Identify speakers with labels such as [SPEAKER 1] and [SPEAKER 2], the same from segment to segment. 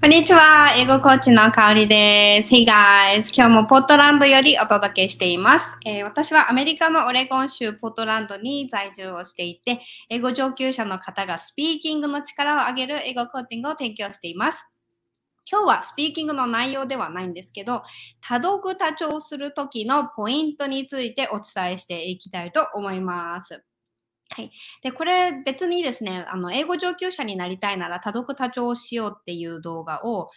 [SPEAKER 1] こんにちは。英語コーチの香りです。Hey guys! 今日もポートランドよりお届けしています、えー、私はアメリカのオレゴン州ポートランドに在住をしていて、英語上級者の方がスピーキングの力を上げる英語コーチングを提供しています。今日はスピーキングの内容ではないんですけど、多読多聴するときのポイントについてお伝えしていきたいと思います。はい。で、これ別にですね、あの、英語上級者になりたいなら多読多聴しようっていう動画を、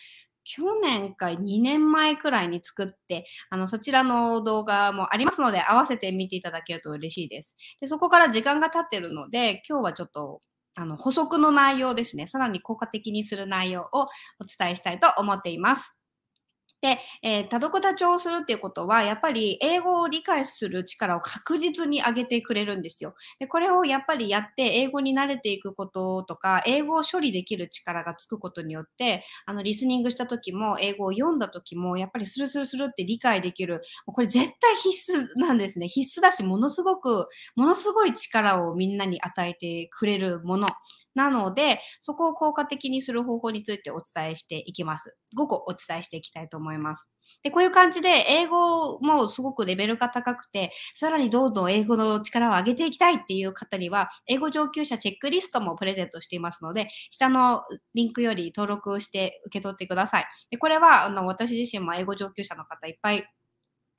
[SPEAKER 1] 去年か2年前くらいに作って、あの、そちらの動画もありますので、合わせて見ていただけると嬉しいです。で、そこから時間が経ってるので、今日はちょっと、あの、補足の内容ですね、さらに効果的にする内容をお伝えしたいと思っています。で、えー、多読多をするっていうことは、やっぱり英語を理解する力を確実に上げてくれるんですよ。で、これをやっぱりやって、英語に慣れていくこととか、英語を処理できる力がつくことによって、あの、リスニングした時も、英語を読んだ時も、やっぱりスルスルスルって理解できる。これ絶対必須なんですね。必須だし、ものすごく、ものすごい力をみんなに与えてくれるものなので、そこを効果的にする方法についてお伝えしていきます。5個お伝えしていきたいと思います。で、こういう感じで、英語もすごくレベルが高くて、さらにどんどん英語の力を上げていきたいっていう方には、英語上級者チェックリストもプレゼントしていますので、下のリンクより登録をして受け取ってください。でこれは、あの、私自身も英語上級者の方いっぱい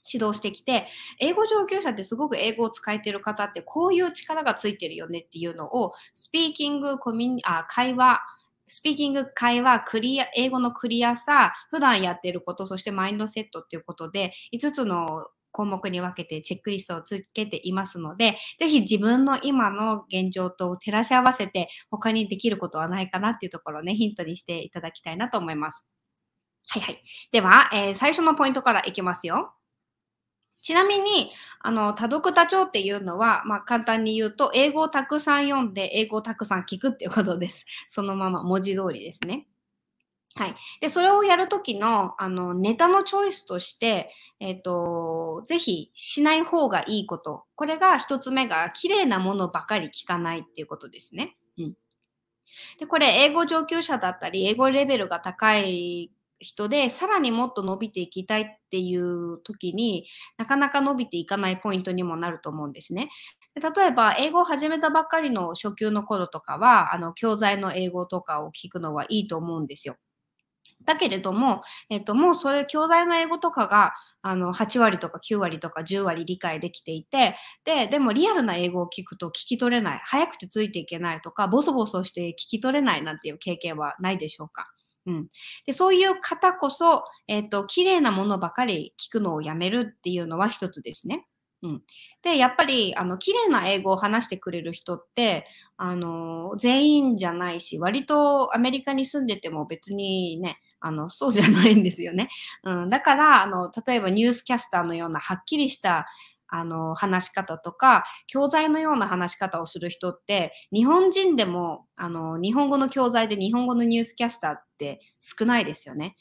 [SPEAKER 1] 指導してきて、英語上級者ってすごく英語を使えてる方ってこういう力がついてるよねっていうのを、スピーキング、コミュニあ会話、スピーキング会話、クリア、英語のクリアさ、普段やってること、そしてマインドセットっていうことで、5つの項目に分けてチェックリストをつけていますので、ぜひ自分の今の現状と照らし合わせて、他にできることはないかなっていうところをね、ヒントにしていただきたいなと思います。はいはい。では、えー、最初のポイントからいきますよ。ちなみに、あの、多読多聴っていうのは、まあ、簡単に言うと、英語をたくさん読んで、英語をたくさん聞くっていうことです。そのまま、文字通りですね。はい。で、それをやるときの、あの、ネタのチョイスとして、えっ、ー、と、ぜひしない方がいいこと。これが一つ目が、綺麗なものばかり聞かないっていうことですね。うん。で、これ、英語上級者だったり、英語レベルが高い人で、さらにもっと伸びていきたいっていう時になかなか伸びていかないポイントにもなると思うんですね。で例えば、英語を始めたばっかりの初級の頃とかは、あの、教材の英語とかを聞くのはいいと思うんですよ。だけれども、えっと、もうそれ、教材の英語とかが、あの、8割とか9割とか10割理解できていて、で、でもリアルな英語を聞くと聞き取れない、早くてついていけないとか、ボソボソして聞き取れないなんていう経験はないでしょうか。うん、でそういう方こそ、えっ、と、綺麗なものばかり聞くのをやめるっていうのは一つですね。うん、で、やっぱり、あの、綺麗な英語を話してくれる人って、あの、全員じゃないし、割とアメリカに住んでても別にね、あの、そうじゃないんですよね。うん、だから、あの、例えばニュースキャスターのようなはっきりしたあの、話し方とか、教材のような話し方をする人って、日本人でも、あの、日本語の教材で日本語のニュースキャスターって少ないですよね。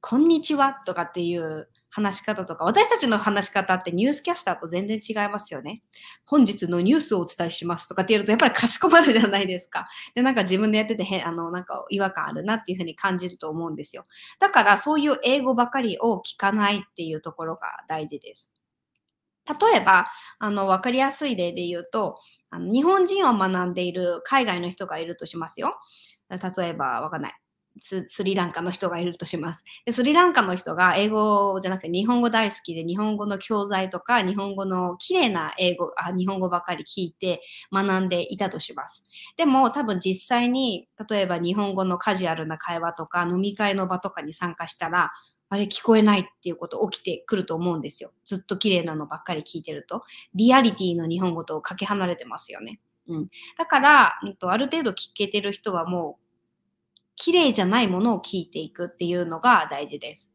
[SPEAKER 1] こんにちはとかっていう話し方とか、私たちの話し方ってニュースキャスターと全然違いますよね。本日のニュースをお伝えしますとかってやると、やっぱりかしこまるじゃないですか。で、なんか自分でやっててあの、なんか違和感あるなっていうふうに感じると思うんですよ。だから、そういう英語ばかりを聞かないっていうところが大事です。例えば、あの、わかりやすい例で言うと、あの日本人を学んでいる海外の人がいるとしますよ。例えば、わかんない。スリランカの人がいるとします。でスリランカの人が英語じゃなくて日本語大好きで日本語の教材とか日本語の綺麗な英語あ日本語ばかり聞いて学んでいたとします。でも多分実際に例えば日本語のカジュアルな会話とか飲み会の場とかに参加したらあれ聞こえないっていうこと起きてくると思うんですよ。ずっと綺麗なのばっかり聞いてると。リアリティの日本語とかけ離れてますよね。うん。だから、うん、とある程度聞けてる人はもう、綺麗じゃないものを聞いていくっていうのが大事です。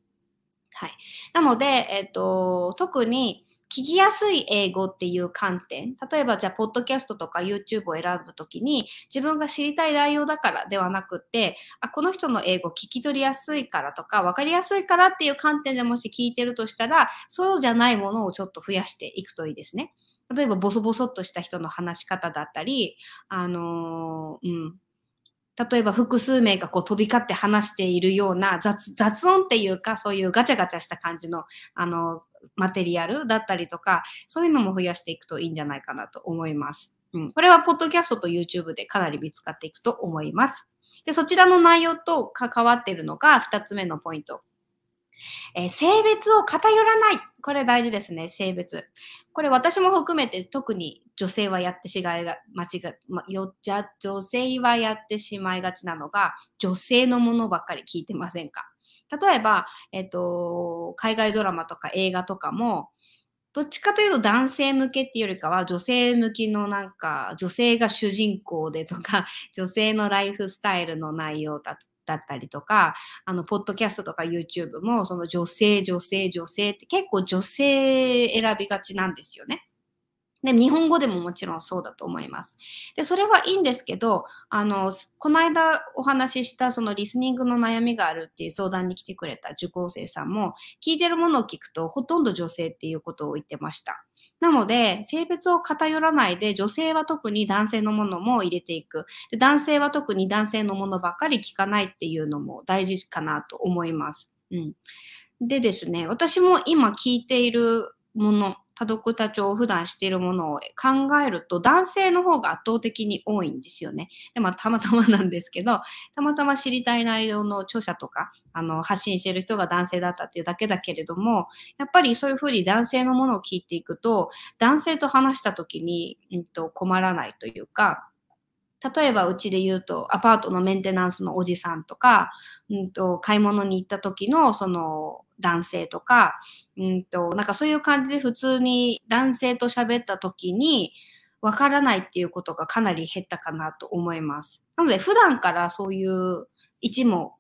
[SPEAKER 1] はい。なので、えっ、と、特に、聞きやすい英語っていう観点。例えば、じゃあ、ポッドキャストとか YouTube を選ぶときに、自分が知りたい内容だからではなくて、あ、この人の英語聞き取りやすいからとか、わかりやすいからっていう観点でもし聞いてるとしたら、そうじゃないものをちょっと増やしていくといいですね。例えば、ボソボソっとした人の話し方だったり、あのー、うん、例えば複数名がこう飛び交って話しているような雑雑音っていうか、そういうガチャガチャした感じの、あの、マテリアルだったりとか、そういうのも増やしていくといいんじゃないかなと思います。うん、これはポッドキャストと YouTube でかなり見つかっていくと思います。で、そちらの内容と関わっているのが2つ目のポイント。えー、性別を偏らない。これ大事ですね、性別。これ私も含めて特に女性はやってしまいが、間違ま、よゃ、女性はやってしまいがちなのが、女性のものばっかり聞いてませんか例えば、えっ、と、海外ドラマとか映画とかも、どっちかというと男性向けっていうよりかは女性向きのなんか女性が主人公でとか 女性のライフスタイルの内容だだったりとか、あの、ポッドキャストとか YouTube も、その女性、女性、女性って結構女性選びがちなんですよね。で、日本語でももちろんそうだと思います。で、それはいいんですけど、あの、この間お話ししたそのリスニングの悩みがあるっていう相談に来てくれた受講生さんも、聞いてるものを聞くとほとんど女性っていうことを言ってました。なので、性別を偏らないで、女性は特に男性のものも入れていくで。男性は特に男性のものばかり聞かないっていうのも大事かなと思います。うん。でですね、私も今聞いているもの、家読多長を普段しているものを考えると男性の方が圧倒的に多いんですよね。でまあ、たまたまなんですけど、たまたま知りたい内容の著者とか、あの、発信してる人が男性だったっていうだけだけれども、やっぱりそういうふうに男性のものを聞いていくと、男性と話した時に、うんと、困らないというか、例えばうちで言うとアパートのメンテナンスのおじさんとか、うんと買い物に行った時のその男性とか、うんと、なんかそういう感じで普通に男性と喋った時に、わからないっていうことがかなり減ったかなと思います。なので普段からそういう一も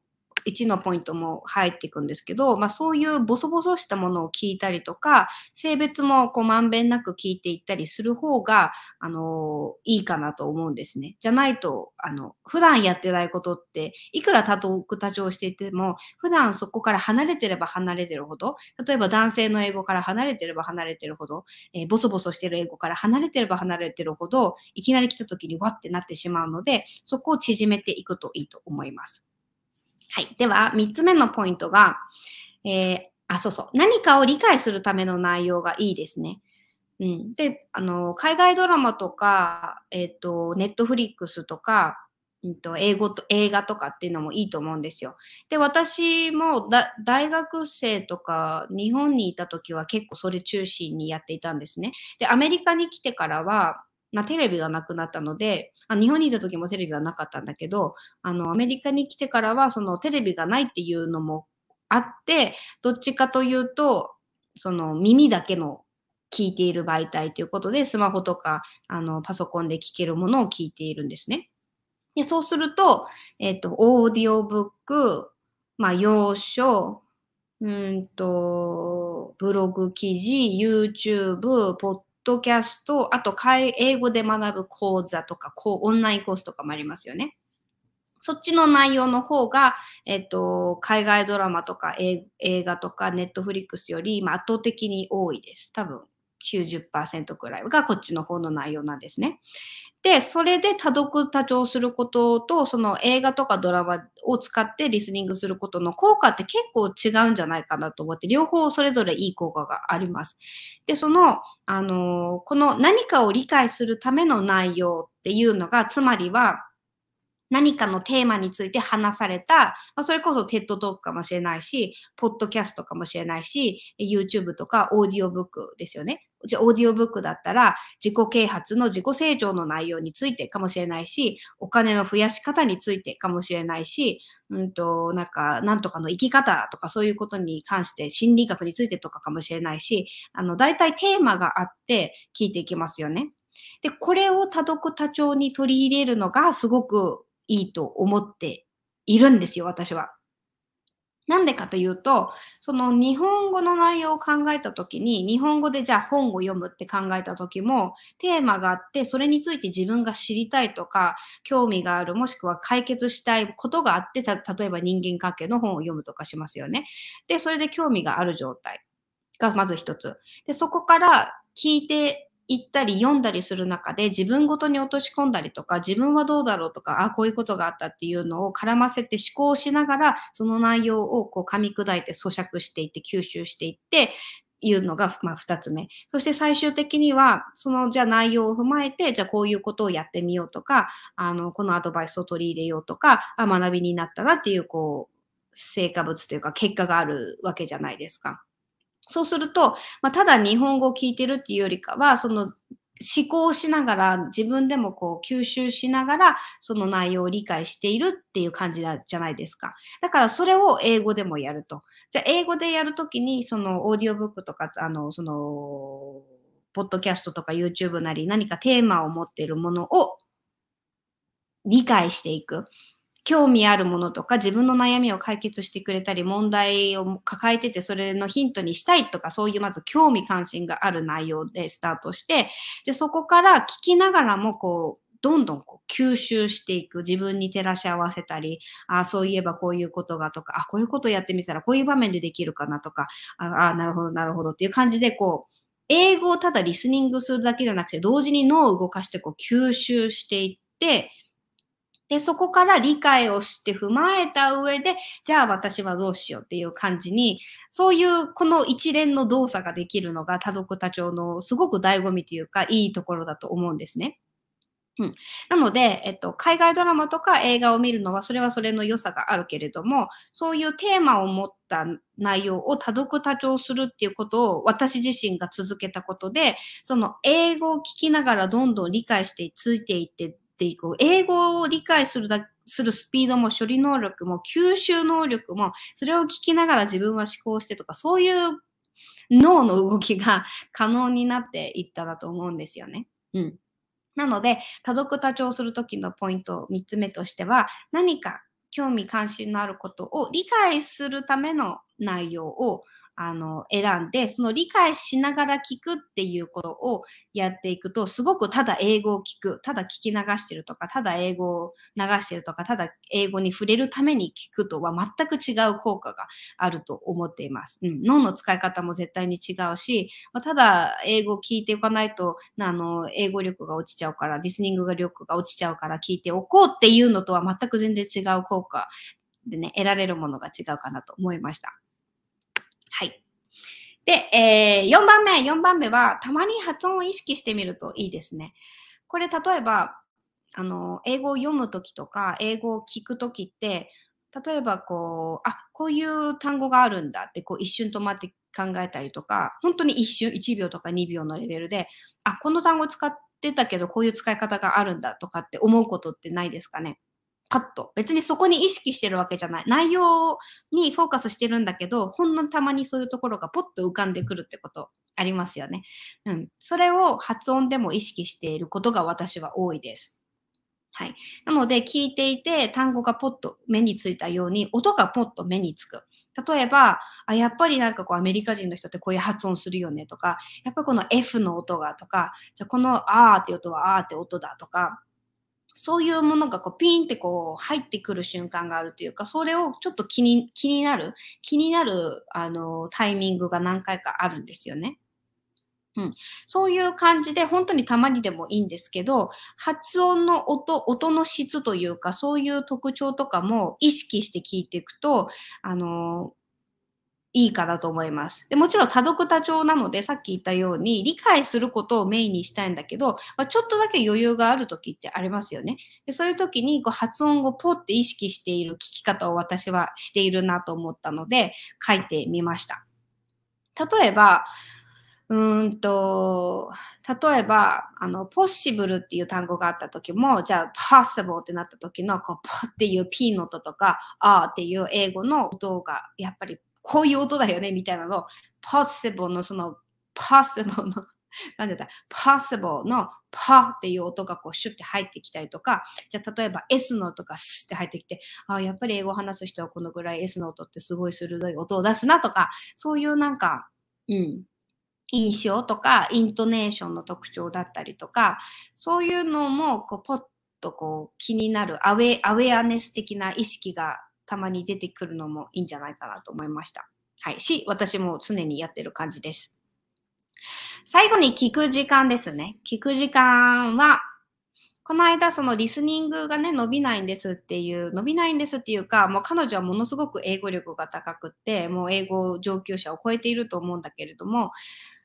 [SPEAKER 1] 1のポイントも入っていくんですけど、まあ、そういうボソボソしたものを聞いたりとか、性別もこうまんべんなく聞いていったりする方が、あのいいかなと思うんですね。じゃないと、あの、普段やってないことって、いくら多読多長していても、普段そこから離れてれば離れてるほど、例えば男性の英語から離れてれば離れてるほど、えー、ボソボソしてる英語から離れてれば離れてるほど、いきなり来た時にわってなってしまうので、そこを縮めていくといいと思います。はい。では、3つ目のポイントが、えー、あ、そうそう。何かを理解するための内容がいいですね。うん。で、あの、海外ドラマとか、えっ、ー、と、ネットフリックスとか、えんと英語と映画とかっていうのもいいと思うんですよ。で、私も大学生とか日本にいた時は結構それ中心にやっていたんですね。で、アメリカに来てからは、まあ、テレビがなくなったのであ、日本にいた時もテレビはなかったんだけど、あの、アメリカに来てからは、そのテレビがないっていうのもあって、どっちかというと、その耳だけの聞いている媒体ということで、スマホとか、あの、パソコンで聞けるものを聞いているんですね。で、そうすると、えっ、ー、と、オーディオブック、まあ、要書、うんと、ブログ記事、YouTube、ポッドキャスト、あと英語で学ぶ講座とか、こう、オンラインコースとかもありますよね。そっちの内容の方が、えっと、海外ドラマとか映画とかネットフリックスより、圧倒的に多いです。多分90%くらいがこっちの方の内容なんですね。で、それで多読多聴することと、その映画とかドラマを使ってリスニングすることの効果って結構違うんじゃないかなと思って、両方それぞれいい効果があります。で、その、あのこの何かを理解するための内容っていうのが、つまりは、何かのテーマについて話された、まあ、それこそ TED トークかもしれないし、ポッドキャストかもしれないし、YouTube とかオーディオブックですよね。じゃオーディオブックだったら自己啓発の自己成長の内容についてかもしれないし、お金の増やし方についてかもしれないし、うんと、なんか、なんとかの生き方とかそういうことに関して心理学についてとかかもしれないし、あの、大体テーマがあって聞いていきますよね。で、これを多読多聴に取り入れるのがすごくいいと思っているんですよ、私は。なんでかというと、その日本語の内容を考えたときに、日本語でじゃあ本を読むって考えたときも、テーマがあって、それについて自分が知りたいとか、興味がある、もしくは解決したいことがあって、例えば人間関係の本を読むとかしますよね。で、それで興味がある状態がまず一つ。で、そこから聞いて行ったり読んだりする中で自分ごとに落とし込んだりとか自分はどうだろうとかあこういうことがあったっていうのを絡ませて思考しながらその内容をこう噛み砕いて咀嚼していって吸収していっていうのが、まあ、2つ目。そして最終的には、その、じゃあ内容を踏まえて、じゃあこういうことをやってみようとか、あの、このアドバイスを取り入れようとか、あ学びになったなっていう、こう、成果物というか結果があるわけじゃないですか。そうすると、まあ、ただ日本語を聞いてるっていうよりかは、その思考しながら、自分でもこう吸収しながら、その内容を理解しているっていう感じじゃないですか。だからそれを英語でもやると。じゃあ英語でやるときに、そのオーディオブックとか、あの、その、ポッドキャストとか YouTube なり何かテーマを持っているものを理解していく。興味あるものとか自分の悩みを解決してくれたり問題を抱えててそれのヒントにしたいとかそういうまず興味関心がある内容でスタートしてでそこから聞きながらもこうどんどんこう吸収していく自分に照らし合わせたりあそういえばこういうことがとかあこういうことやってみたらこういう場面でできるかなとかああなるほどなるほどっていう感じでこう英語をただリスニングするだけじゃなくて同時に脳を動かしてこう吸収していってで、そこから理解をして踏まえた上で、じゃあ私はどうしようっていう感じに、そういうこの一連の動作ができるのが多読多長のすごく醍醐味というか、いいところだと思うんですね。うん、なので、えっと、海外ドラマとか映画を見るのはそれはそれの良さがあるけれどもそういうテーマを持った内容を多読多聴するっていうことを私自身が続けたことでその英語を聞きながらどんどん理解してついていってていこう。英語を理解するだするスピードも処理能力も吸収能力も、それを聞きながら自分は思考してとか、そういう脳の動きが 可能になっていっただと思うんですよね。うん。なので、多読多聴するときのポイント3つ目としては、何か興味関心のあることを理解するための内容をあの選んで、その理解しながら聞くっていうことをやっていくと、すごくただ英語を聞く、ただ聞き流してるとか、ただ英語を流してるとか、ただ英語に触れるために聞くとは全く違う効果があると思っています。うん、脳の使い方も絶対に違うし、ただ英語を聞いておかないと、あの英語力が落ちちゃうから、リスニング力が落ちちゃうから聞いておこうっていうのとは全く全然違う効果でね、得られるものが違うかなと思いました。はい。で、えー、4番目、4番目は、たまに発音を意識してみるといいですね。これ、例えば、あの、英語を読むときとか、英語を聞くときって、例えばこう、あ、こういう単語があるんだって、こう一瞬止まって考えたりとか、本当に一瞬、1秒とか2秒のレベルで、あ、この単語使ってたけど、こういう使い方があるんだとかって思うことってないですかね。カット。別にそこに意識してるわけじゃない。内容にフォーカスしてるんだけど、ほんのたまにそういうところがポッと浮かんでくるってことありますよね。うん。それを発音でも意識していることが私は多いです。はい。なので、聞いていて、単語がポッと目についたように、音がポッと目につく。例えば、あ、やっぱりなんかこうアメリカ人の人ってこういう発音するよねとか、やっぱりこの F の音がとか、じゃこのあーって音はあーって音だとか、そういうものがこうピンってこう入ってくる瞬間があるというか、それをちょっと気に気になる、気になるあのタイミングが何回かあるんですよね。うん、そういう感じで、本当にたまにでもいいんですけど、発音の音、音の質というか、そういう特徴とかも意識して聞いていくと、あの、いいかなと思います。でもちろん多読多長なので、さっき言ったように理解することをメインにしたいんだけど、まあ、ちょっとだけ余裕がある時ってありますよね。でそういう時にこう発音をポって意識している聞き方を私はしているなと思ったので、書いてみました。例えば、うんと、例えば、あの、ポッシブルっていう単語があった時も、じゃあ、possible ってなった時の、こう、ポっていう P の音とか、あーっていう英語の音が、やっぱりこういう音だよねみたいなのを、possible のその、possible の、なんだった possible のパっていう音がこうシュッて入ってきたりとか、じゃあ例えば S の音がスって入ってきて、ああ、やっぱり英語を話す人はこのぐらい S の音ってすごい鋭い音を出すなとか、そういうなんか、うん、印象とか、イントネーションの特徴だったりとか、そういうのもこうポッとこう気になるアウェアネス的な意識がたまに出てくるのもいいんじゃないかなと思いました。はい。し、私も常にやってる感じです。最後に聞く時間ですね。聞く時間は、この間、そのリスニングがね、伸びないんですっていう、伸びないんですっていうか、もう彼女はものすごく英語力が高くて、もう英語上級者を超えていると思うんだけれども、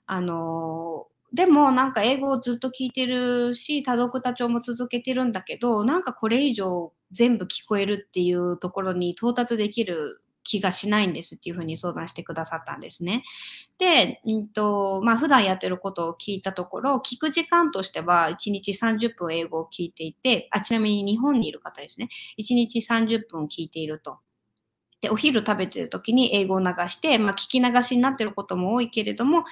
[SPEAKER 1] あのー、でもなんか英語をずっと聞いてるし、多読多聴も続けてるんだけど、なんかこれ以上全部聞こえるっていうところに到達できる気がしないんですっていうふうに相談してくださったんですね。で、うんとまあ、普段やってることを聞いたところ、聞く時間としては1日30分英語を聞いていて、あちなみに日本にいる方ですね、1日30分聞いていると。で、お昼食べてる時に英語を流して、まあ、聞き流しになってることも多いけれども、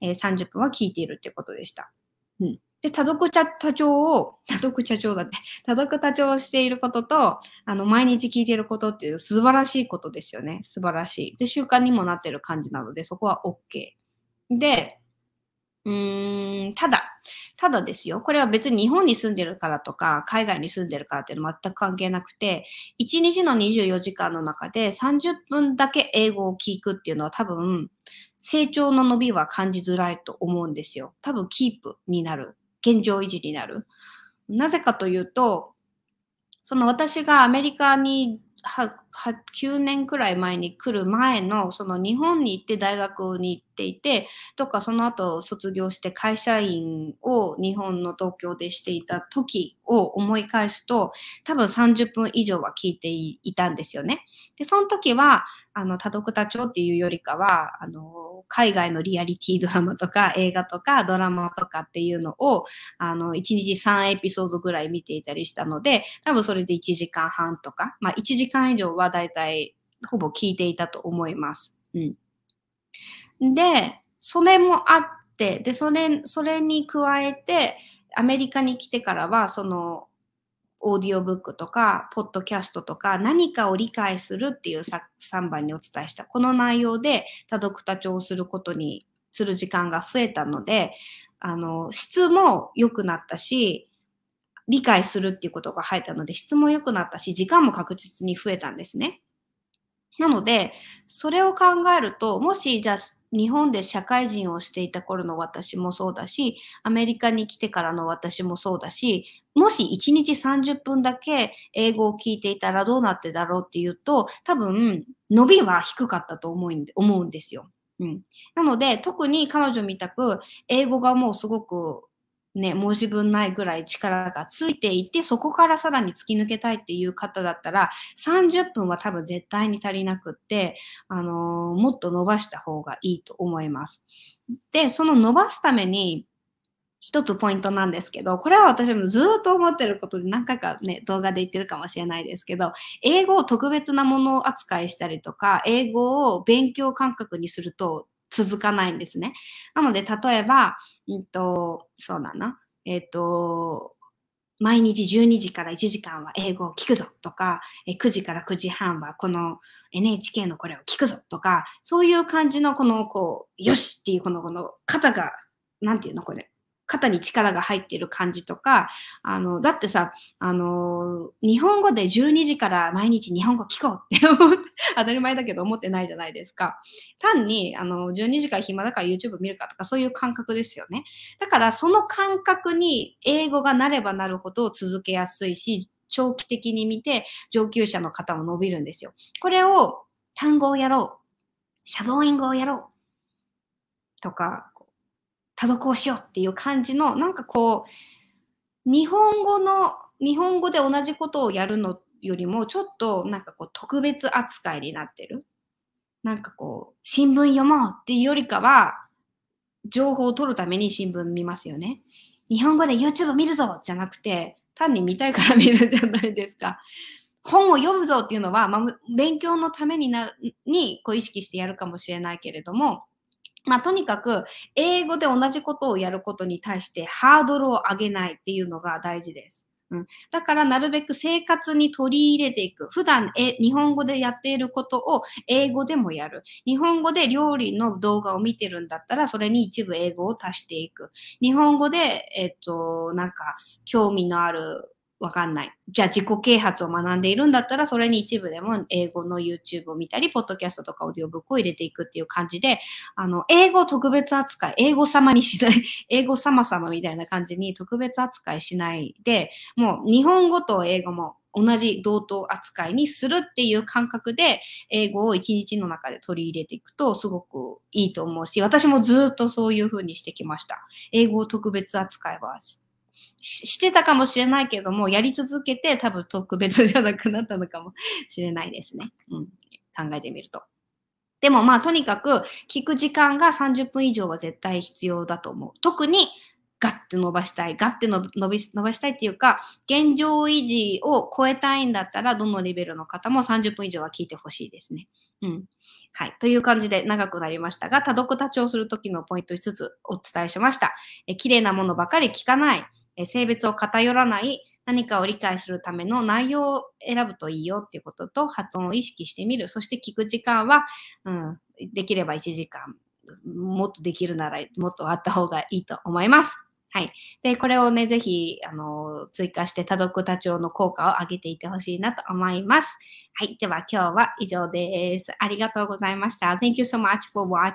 [SPEAKER 1] えー、30分は聞いているってことでした。うんで、多読者多長を、多読者長だって、多読多長をしていることと、あの、毎日聞いていることっていう素晴らしいことですよね。素晴らしい。で、習慣にもなってる感じなので、そこは OK。で、うーん、ただ、ただですよ。これは別に日本に住んでるからとか、海外に住んでるからっていうの全く関係なくて、1日の24時間の中で30分だけ英語を聞くっていうのは多分、成長の伸びは感じづらいと思うんですよ。多分、キープになる現状維持になる。なぜかというと、その私がアメリカに9年くらい前に来る前の、その日本に行って大学にていて、とかその後卒業して会社員を日本の東京でしていた時を思い返すと、多分30分以上は聞いていたんですよね。で、その時は、あの、多読多長っていうよりかは、あの、海外のリアリティドラマとか映画とかドラマとかっていうのを、あの、1日3エピソードぐらい見ていたりしたので、多分それで1時間半とか、まあ1時間以上はだいたいほぼ聞いていたと思います。うん。で、それもあって、で、それ、それに加えて、アメリカに来てからは、その、オーディオブックとか、ポッドキャストとか、何かを理解するっていう3番にお伝えした。この内容で多読多聴することに、する時間が増えたので、あの、質も良くなったし、理解するっていうことが入ったので、質も良くなったし、時間も確実に増えたんですね。なので、それを考えると、もし、じゃあ、日本で社会人をしていた頃の私もそうだし、アメリカに来てからの私もそうだし、もし1日30分だけ英語を聞いていたらどうなってだろうっていうと、多分、伸びは低かったと思うんですよ。うん、なので、特に彼女みたく、英語がもうすごくね、申し分ないぐらい力がついていて、そこからさらに突き抜けたいっていう方だったら、30分は多分絶対に足りなくって、あのー、もっと伸ばした方がいいと思います。で、その伸ばすために、一つポイントなんですけど、これは私もずっと思ってることで何回かね、動画で言ってるかもしれないですけど、英語を特別なものを扱いしたりとか、英語を勉強感覚にすると、続かないんですね。なので、例えば、うんと、そうだな、えっ、ー、と、毎日12時から1時間は英語を聞くぞとか、9時から9時半はこの NHK のこれを聞くぞとか、そういう感じのこの、こう、よしっていうこの、この肩が、なんていうのこれ、肩に力が入ってる感じとか、あの、だってさ、あの、日本語で12時から毎日日本語聞こうって思う、当たり前だけど思ってないじゃないですか。単に、あの、12時から暇だから YouTube 見るかとかそういう感覚ですよね。だからその感覚に英語がなればなるほど続けやすいし、長期的に見て上級者の方も伸びるんですよ。これを単語をやろう。シャドーイングをやろう。とか、多読をしようっていう感じの、なんかこう、日本語の、日本語で同じことをやるのよりも、ちょっとなんかこう、特別扱いになってる。なんかこう、新聞読もうっていうよりかは、情報を取るために新聞見ますよね。日本語で YouTube 見るぞじゃなくて、単に見たいから見るじゃないですか。本を読むぞっていうのは、まあ、勉強のためになにこう意識してやるかもしれないけれども、まあ、とにかく、英語で同じことをやることに対してハードルを上げないっていうのが大事です。うん、だからなるべく生活に取り入れていく。普段え日本語でやっていることを英語でもやる。日本語で料理の動画を見てるんだったら、それに一部英語を足していく。日本語で、えっと、なんか、興味のあるわかんない。じゃあ自己啓発を学んでいるんだったら、それに一部でも英語の YouTube を見たり、ポッドキャストとかオーディオブックを入れていくっていう感じで、あの、英語特別扱い、英語様にしない、英語様様みたいな感じに特別扱いしないで、もう日本語と英語も同じ同等扱いにするっていう感覚で英語を一日の中で取り入れていくとすごくいいと思うし、私もずっとそういうふうにしてきました。英語を特別扱いはしてたかもしれないけども、やり続けて多分特別じゃなくなったのかもしれないですね。うん、考えてみると。でもまあとにかく聞く時間が30分以上は絶対必要だと思う。特にガッて伸ばしたい。ガッて伸び伸ばしたいっていうか、現状維持を超えたいんだったら、どのレベルの方も30分以上は聞いてほしいですね。うん。はい。という感じで長くなりましたが、多読多聴するときのポイント5つお伝えしました。え綺麗なものばかり聞かない。性別を偏らない何かを理解するための内容を選ぶといいよっていうことと発音を意識してみるそして聞く時間は、うん、できれば1時間もっとできるならもっとあった方がいいと思います。はい。で、これをね、ぜひ、あの、追加して多読多聴の効果を上げていってほしいなと思います。はい。では、今日は以上です。ありがとうございました。Thank you so much for watching.